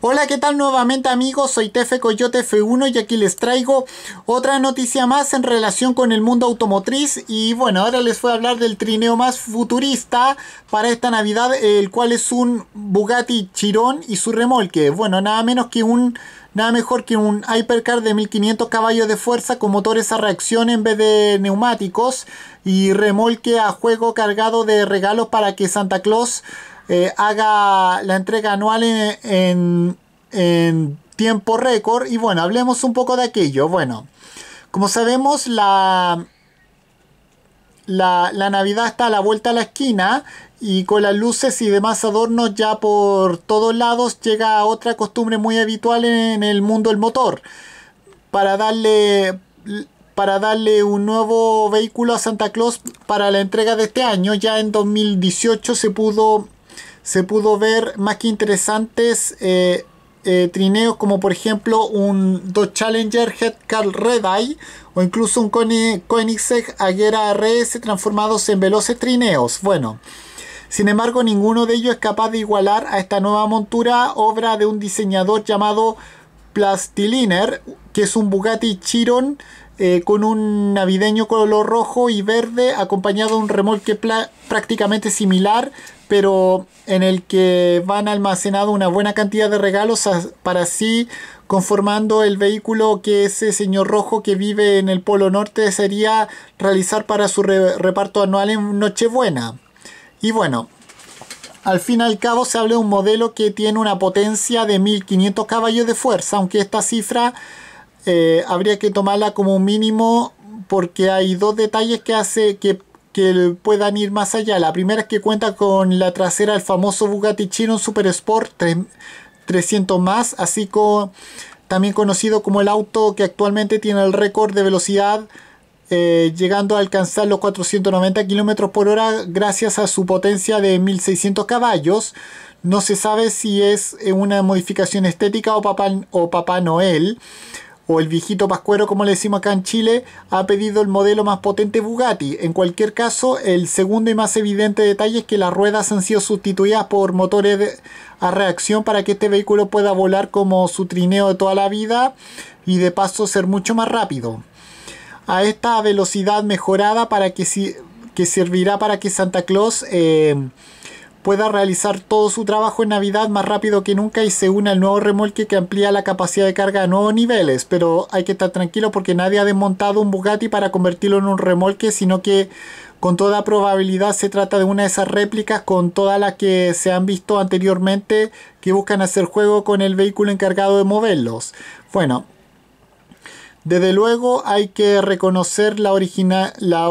Hola, ¿qué tal nuevamente amigos? Soy Tefe Coyote F1 y aquí les traigo otra noticia más en relación con el mundo automotriz y bueno, ahora les voy a hablar del trineo más futurista para esta Navidad, el cual es un Bugatti Chiron y su remolque. Bueno, nada menos que un nada mejor que un hypercar de 1500 caballos de fuerza con motores a reacción en vez de neumáticos y remolque a juego cargado de regalos para que Santa Claus eh, haga la entrega anual en, tiempo récord. Y bueno, hablemos un poco de aquello. Bueno, como sabemos, la, la, Navidad está a la vuelta a la esquina y con las luces y demás adornos ya por todos lados llega otra costumbre muy habitual en el mundo del motor. Para darle, para darle un nuevo vehículo a Santa Claus para la entrega de este año, ya en 2018 se pudo se pudo ver más que interesantes eh, eh, trineos como por ejemplo un Dodge Challenger Head Red Eye o incluso un Koenigsegg Aguera RS transformados en veloces trineos. Bueno, sin embargo ninguno de ellos es capaz de igualar a esta nueva montura, obra de un diseñador llamado Plastiliner, que es un Bugatti Chiron eh, con un navideño color rojo y verde acompañado de un remolque prácticamente similar pero en el que van almacenado una buena cantidad de regalos para así conformando el vehículo que ese señor rojo que vive en el Polo Norte sería realizar para su reparto anual en Nochebuena. Y bueno, al fin y al cabo se habla de un modelo que tiene una potencia de 1500 caballos de fuerza, aunque esta cifra eh, habría que tomarla como mínimo porque hay dos detalles que hace que, que, puedan ir más allá. La primera es que cuenta con la trasera del famoso Bugatti Chiron Super Sport 300 más, así como también conocido como el auto que actualmente tiene el récord de velocidad. Eh, llegando a alcanzar los 490 km por hora gracias a su potencia de 1600 caballos. No se sabe si es una modificación estética o Papá, o Papá Noel el viejito pascuero como le decimos acá en Chile, ha pedido el modelo más potente Bugatti. En cualquier caso, el segundo y más evidente detalle es que las ruedas han sido sustituidas por motores a reacción para que este vehículo pueda volar como su trineo de toda la vida y de paso ser mucho más rápido. A esta velocidad mejorada para que, que servirá para que Santa Claus... Eh, pueda realizar todo su trabajo en Navidad más rápido que nunca y se une al nuevo remolque que amplía la capacidad de carga a nuevos niveles. Pero hay que estar tranquilo porque nadie ha desmontado un Bugatti para convertirlo en un remolque, sino que con toda probabilidad se trata de una de esas réplicas con todas las que se han visto anteriormente que buscan hacer juego con el vehículo encargado de moverlos. Bueno, desde luego hay que reconocer la, originalidad la,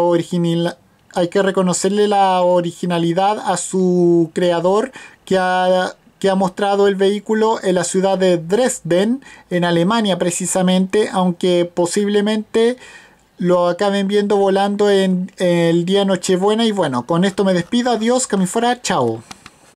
hay que reconocerle la originalidad a su creador que ha, que ha mostrado el vehículo en la ciudad de Dresden, en Alemania precisamente, aunque posiblemente lo acaben viendo volando en el día Nochebuena. Y bueno, con esto me despido, adiós, que me fuera, chao.